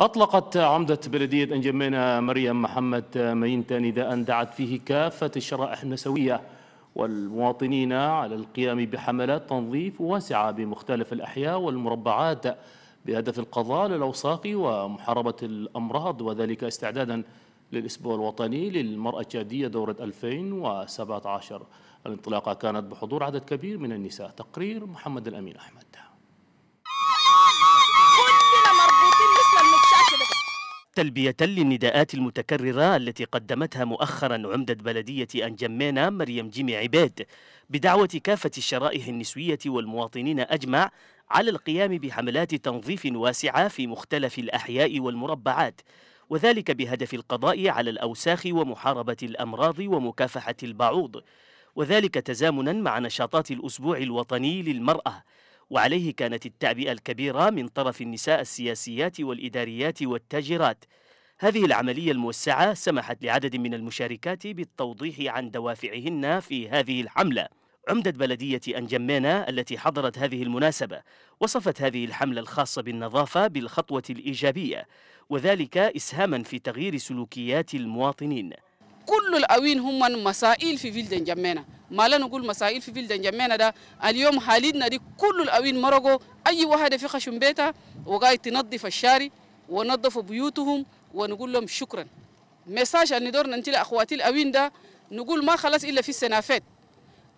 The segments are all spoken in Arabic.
أطلقت عمدة بلدية أنجمينة مريم محمد مينتا نداء دعت فيه كافة الشرائح النسوية والمواطنين على القيام بحملات تنظيف واسعة بمختلف الأحياء والمربعات بهدف القضاء للأوساق ومحاربة الأمراض وذلك استعدادا للأسبوع الوطني للمرأة الشادية دورة 2017 الانطلاقة كانت بحضور عدد كبير من النساء تقرير محمد الأمين أحمد تلبية للنداءات المتكررة التي قدمتها مؤخرا عمدة بلدية أنجمينا مريم جيمي عبيد بدعوة كافة الشرائح النسوية والمواطنين أجمع على القيام بحملات تنظيف واسعة في مختلف الأحياء والمربعات وذلك بهدف القضاء على الأوساخ ومحاربة الأمراض ومكافحة البعوض وذلك تزامنا مع نشاطات الأسبوع الوطني للمرأة وعليه كانت التعبئة الكبيرة من طرف النساء السياسيات والإداريات والتاجرات هذه العملية الموسعة سمحت لعدد من المشاركات بالتوضيح عن دوافعهن في هذه الحملة عمدة بلدية أنجمينا التي حضرت هذه المناسبة وصفت هذه الحملة الخاصة بالنظافة بالخطوة الإيجابية وذلك إسهاما في تغيير سلوكيات المواطنين كل الأوين هم مسائل في فيلد أنجمينا ما لا نقول مسائل في بلدان جمعنا ده اليوم حالينا دي كل الأوين مرقوا أي واحدة في خشم بيتها وقاعد تنظف الشارع ونظف بيوتهم ونقول لهم شكرا مساج ان دورنا انت لأخواتي الأوين ده نقول ما خلاص إلا في السنافات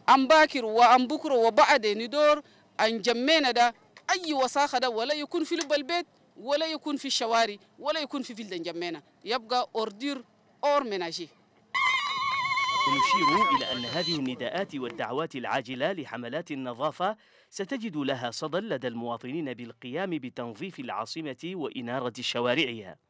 أم باكر وأم بكر وبعد ندور أن جمعنا ده أي وساخة ده ولا يكون في لب البيت ولا يكون في الشوارع ولا يكون في بلدان جمعنا يبقى أوردير أور مناجيه ونشير إلى أن هذه النداءات والدعوات العاجلة لحملات النظافة ستجد لها صدى لدى المواطنين بالقيام بتنظيف العاصمة وإنارة شوارعها